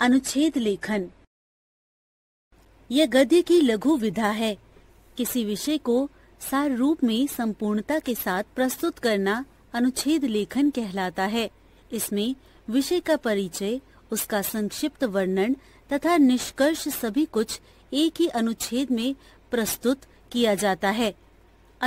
अनुच्छेद लेखन यह गद्य की लघु विधा है किसी विषय को सार रूप में संपूर्णता के साथ प्रस्तुत करना अनुच्छेद लेखन कहलाता है इसमें विषय का परिचय उसका संक्षिप्त वर्णन तथा निष्कर्ष सभी कुछ एक ही अनुच्छेद में प्रस्तुत किया जाता है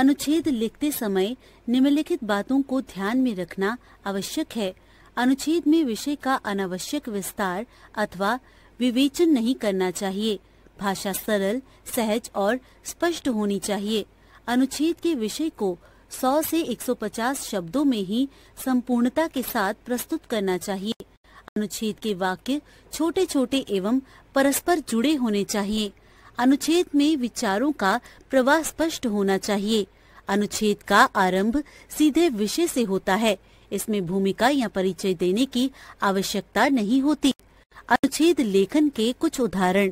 अनुच्छेद लिखते समय निम्नलिखित बातों को ध्यान में रखना आवश्यक है अनुच्छेद में विषय का अनावश्यक विस्तार अथवा विवेचन नहीं करना चाहिए भाषा सरल सहज और स्पष्ट होनी चाहिए अनुच्छेद के विषय को 100 से 150 शब्दों में ही संपूर्णता के साथ प्रस्तुत करना चाहिए अनुच्छेद के वाक्य छोटे छोटे एवं परस्पर जुड़े होने चाहिए अनुच्छेद में विचारों का प्रवाह स्पष्ट होना चाहिए अनुच्छेद का आरंभ सीधे विषय से होता है इसमें भूमिका या परिचय देने की आवश्यकता नहीं होती अनुच्छेद लेखन के कुछ उदाहरण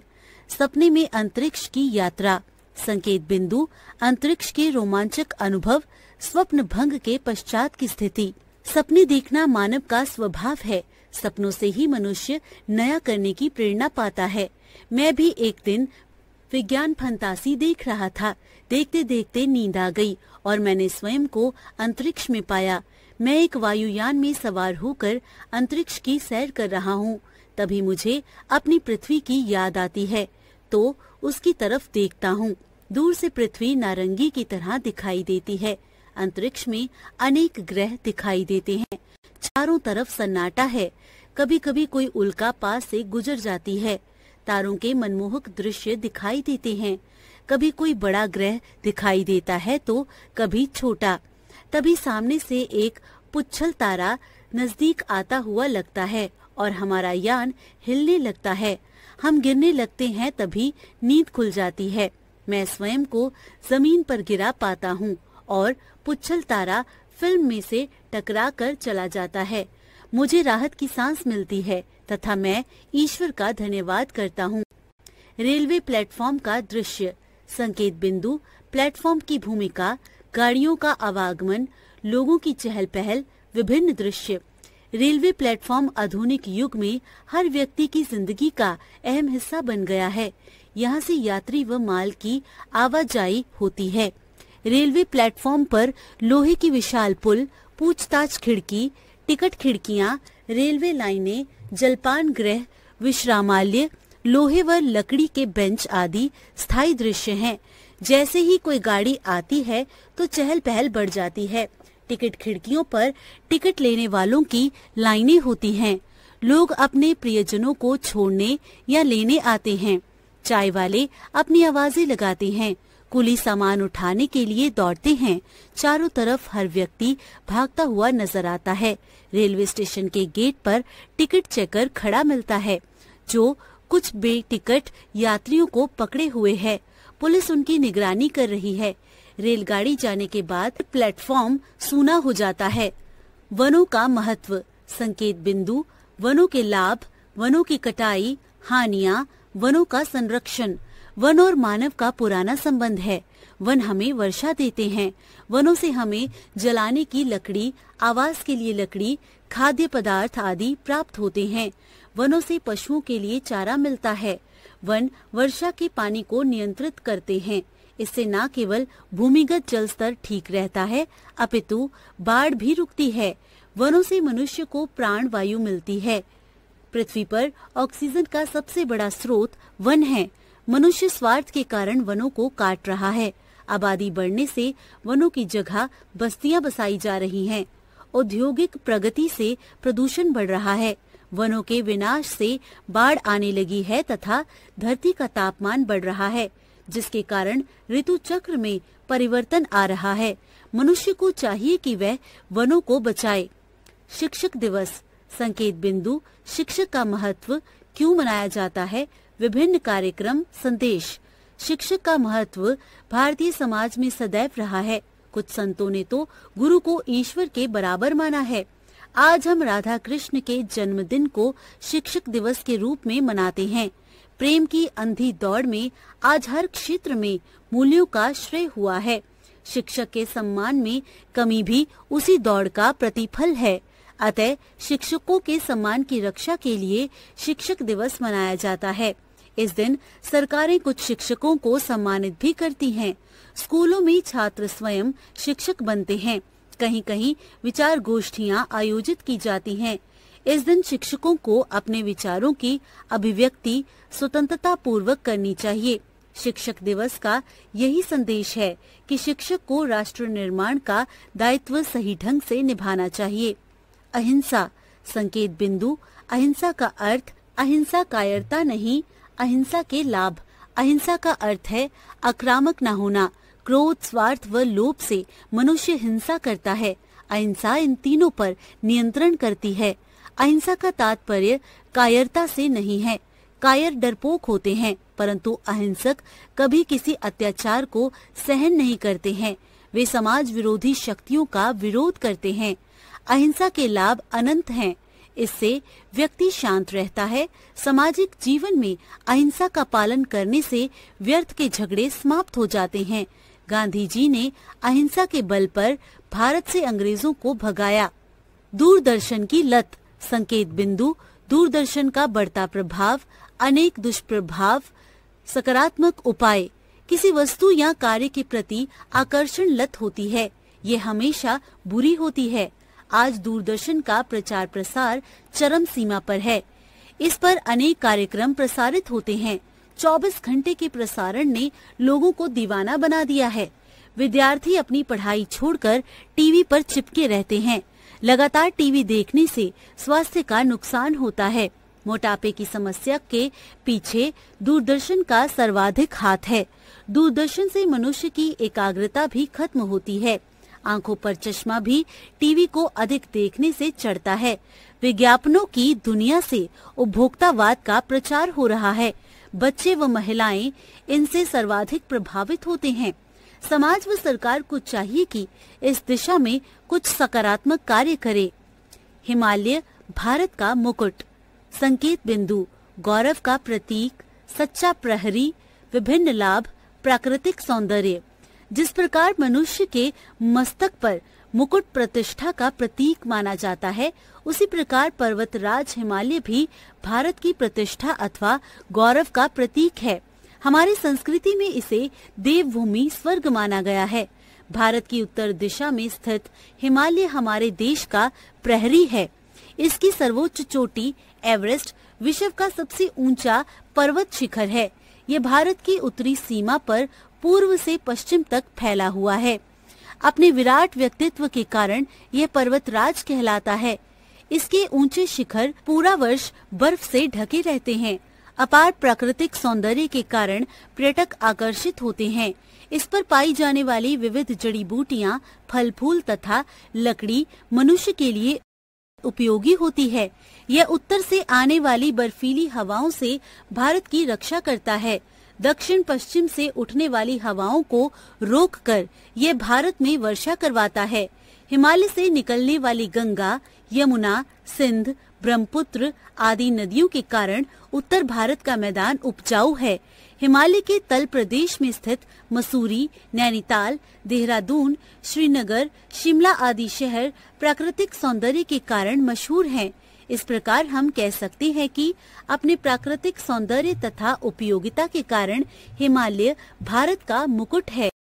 सपने में अंतरिक्ष की यात्रा संकेत बिंदु अंतरिक्ष के रोमांचक अनुभव स्वप्न भंग के पश्चात की स्थिति सपने देखना मानव का स्वभाव है सपनों से ही मनुष्य नया करने की प्रेरणा पाता है मैं भी एक दिन विज्ञान फंतासी देख रहा था देखते देखते नींद आ गई और मैंने स्वयं को अंतरिक्ष में पाया मैं एक वायुयान में सवार होकर अंतरिक्ष की सैर कर रहा हूँ तभी मुझे अपनी पृथ्वी की याद आती है तो उसकी तरफ देखता हूँ दूर से पृथ्वी नारंगी की तरह दिखाई देती है अंतरिक्ष में अनेक ग्रह दिखाई देते हैं चारों तरफ सन्नाटा है कभी कभी कोई उल्का पास से गुजर जाती है तारों के मनमोहक दृश्य दिखाई देते हैं कभी कोई बड़ा ग्रह दिखाई देता है तो कभी छोटा तभी सामने से एक पुच्छल तारा नजदीक आता हुआ लगता है और हमारा यान हिलने लगता है हम गिरने लगते हैं तभी नींद खुल जाती है मैं स्वयं को जमीन पर गिरा पाता हूँ और पुच्छल तारा फिल्म में से टकरा कर चला जाता है मुझे राहत की सांस मिलती है तथा मैं ईश्वर का धन्यवाद करता हूँ रेलवे प्लेटफॉर्म का दृश्य संकेत बिंदु प्लेटफॉर्म की भूमिका गाड़ियों का आवागमन लोगों की चहल पहल विभिन्न दृश्य रेलवे प्लेटफॉर्म आधुनिक युग में हर व्यक्ति की जिंदगी का अहम हिस्सा बन गया है यहाँ से यात्री व माल की आवाजाही होती है रेलवे प्लेटफॉर्म पर लोहे की विशाल पुल पूछताछ खिड़की टिकट खिड़कियाँ रेलवे लाइनें जलपान गृह विश्रामालय लोहे व लकड़ी के बेंच आदि स्थायी दृश्य हैं। जैसे ही कोई गाड़ी आती है तो चहल पहल बढ़ जाती है टिकट खिड़कियों पर टिकट लेने वालों की लाइनें होती हैं। लोग अपने प्रियजनों को छोड़ने या लेने आते हैं चाय वाले अपनी आवाजें लगाते हैं कुली सामान उठाने के लिए दौड़ते हैं चारों तरफ हर व्यक्ति भागता हुआ नजर आता है रेलवे स्टेशन के गेट पर टिकट चेकर खड़ा मिलता है जो कुछ बेटिकट यात्रियों को पकड़े हुए है पुलिस उनकी निगरानी कर रही है रेलगाड़ी जाने के बाद प्लेटफॉर्म सूना हो जाता है वनों का महत्व संकेत बिंदु वनों के लाभ वनों की कटाई हानिया वनों का संरक्षण वन और मानव का पुराना संबंध है वन हमें वर्षा देते हैं वनों से हमें जलाने की लकड़ी आवास के लिए लकड़ी खाद्य पदार्थ आदि प्राप्त होते हैं वनों से पशुओं के लिए चारा मिलता है वन वर्षा के पानी को नियंत्रित करते हैं इससे न केवल भूमिगत जल स्तर ठीक रहता है अपितु बाढ़ भी रुकती है वनों से मनुष्य को प्राण वायु मिलती है पृथ्वी पर ऑक्सीजन का सबसे बड़ा स्रोत वन है मनुष्य स्वार्थ के कारण वनों को काट रहा है आबादी बढ़ने से वनों की जगह बस्तियां बसाई जा रही हैं। औद्योगिक प्रगति से प्रदूषण बढ़ रहा है वनों के विनाश से बाढ़ आने लगी है तथा धरती का तापमान बढ़ रहा है जिसके कारण ऋतु चक्र में परिवर्तन आ रहा है मनुष्य को चाहिए कि वह वनों को बचाए शिक्षक दिवस संकेत बिंदु शिक्षक का महत्व क्यों मनाया जाता है विभिन्न कार्यक्रम संदेश शिक्षक का महत्व भारतीय समाज में सदैव रहा है कुछ संतों ने तो गुरु को ईश्वर के बराबर माना है आज हम राधा कृष्ण के जन्मदिन को शिक्षक दिवस के रूप में मनाते हैं प्रेम की अंधी दौड़ में आज हर क्षेत्र में मूल्यों का श्रेय हुआ है शिक्षक के सम्मान में कमी भी उसी दौड़ का प्रतिफल है अतः शिक्षकों के सम्मान की रक्षा के लिए शिक्षक दिवस मनाया जाता है इस दिन सरकारें कुछ शिक्षकों को सम्मानित भी करती हैं। स्कूलों में छात्र स्वयं शिक्षक बनते हैं कहीं कहीं विचार गोष्ठियाँ आयोजित की जाती हैं। इस दिन शिक्षकों को अपने विचारों की अभिव्यक्ति स्वतंत्रता पूर्वक करनी चाहिए शिक्षक दिवस का यही संदेश है कि शिक्षक को राष्ट्र निर्माण का दायित्व सही ढंग से निभाना चाहिए अहिंसा संकेत बिंदु अहिंसा का अर्थ अहिंसा कायरता नहीं अहिंसा के लाभ अहिंसा का अर्थ है आक्रामक न होना क्रोध स्वार्थ व लोभ से मनुष्य हिंसा करता है अहिंसा इन तीनों पर नियंत्रण करती है अहिंसा का तात्पर्य कायरता से नहीं है कायर डरपोक होते हैं परंतु अहिंसक कभी किसी अत्याचार को सहन नहीं करते हैं वे समाज विरोधी शक्तियों का विरोध करते हैं अहिंसा के लाभ अनंत हैं इससे व्यक्ति शांत रहता है सामाजिक जीवन में अहिंसा का पालन करने से व्यर्थ के झगड़े समाप्त हो जाते हैं गांधी जी ने अहिंसा के बल पर भारत से अंग्रेजों को भगाया दूरदर्शन की लत संकेत बिंदु दूरदर्शन का बढ़ता प्रभाव अनेक दुष्प्रभाव सकारात्मक उपाय किसी वस्तु या कार्य के प्रति आकर्षण लत होती है ये हमेशा बुरी होती है आज दूरदर्शन का प्रचार प्रसार चरम सीमा पर है इस पर अनेक कार्यक्रम प्रसारित होते हैं 24 घंटे के प्रसारण ने लोगों को दीवाना बना दिया है विद्यार्थी अपनी पढ़ाई छोड़कर टीवी पर चिपके रहते हैं लगातार टीवी देखने से स्वास्थ्य का नुकसान होता है मोटापे की समस्या के पीछे दूरदर्शन का सर्वाधिक हाथ है दूरदर्शन से मनुष्य की एकाग्रता भी खत्म होती है आंखों पर चश्मा भी टीवी को अधिक देखने से चढ़ता है विज्ञापनों की दुनिया से उपभोक्तावाद का प्रचार हो रहा है बच्चे व महिलाएं इनसे सर्वाधिक प्रभावित होते हैं समाज व सरकार को चाहिए कि इस दिशा में कुछ सकारात्मक कार्य करे हिमालय भारत का मुकुट संकेत बिंदु गौरव का प्रतीक सच्चा प्रहरी विभिन्न लाभ प्राकृतिक सौंदर्य जिस प्रकार मनुष्य के मस्तक पर मुकुट प्रतिष्ठा का प्रतीक माना जाता है उसी प्रकार पर्वत राज हिमालय भी भारत की प्रतिष्ठा अथवा गौरव का प्रतीक है हमारी संस्कृति में इसे देवभूमि स्वर्ग माना गया है भारत की उत्तर दिशा में स्थित हिमालय हमारे देश का प्रहरी है इसकी सर्वोच्च चोटी एवरेस्ट विश्व का सबसे ऊंचा पर्वत शिखर है ये भारत की उत्तरी सीमा पर पूर्व से पश्चिम तक फैला हुआ है अपने विराट व्यक्तित्व के कारण यह पर्वत राज कहलाता है इसके ऊंचे शिखर पूरा वर्ष बर्फ से ढके रहते हैं अपार प्राकृतिक सौंदर्य के कारण पर्यटक आकर्षित होते हैं इस पर पाई जाने वाली विविध जड़ी बूटियाँ फल फूल तथा लकड़ी मनुष्य के लिए उपयोगी होती है यह उत्तर से आने वाली बर्फीली हवाओं से भारत की रक्षा करता है दक्षिण पश्चिम से उठने वाली हवाओं को रोककर ये भारत में वर्षा करवाता है हिमालय से निकलने वाली गंगा यमुना सिंध ब्रह्मपुत्र आदि नदियों के कारण उत्तर भारत का मैदान उपजाऊ है हिमालय के तल प्रदेश में स्थित मसूरी नैनीताल देहरादून श्रीनगर शिमला आदि शहर प्राकृतिक सौंदर्य के कारण मशहूर हैं। इस प्रकार हम कह सकते हैं कि अपने प्राकृतिक सौंदर्य तथा उपयोगिता के कारण हिमालय भारत का मुकुट है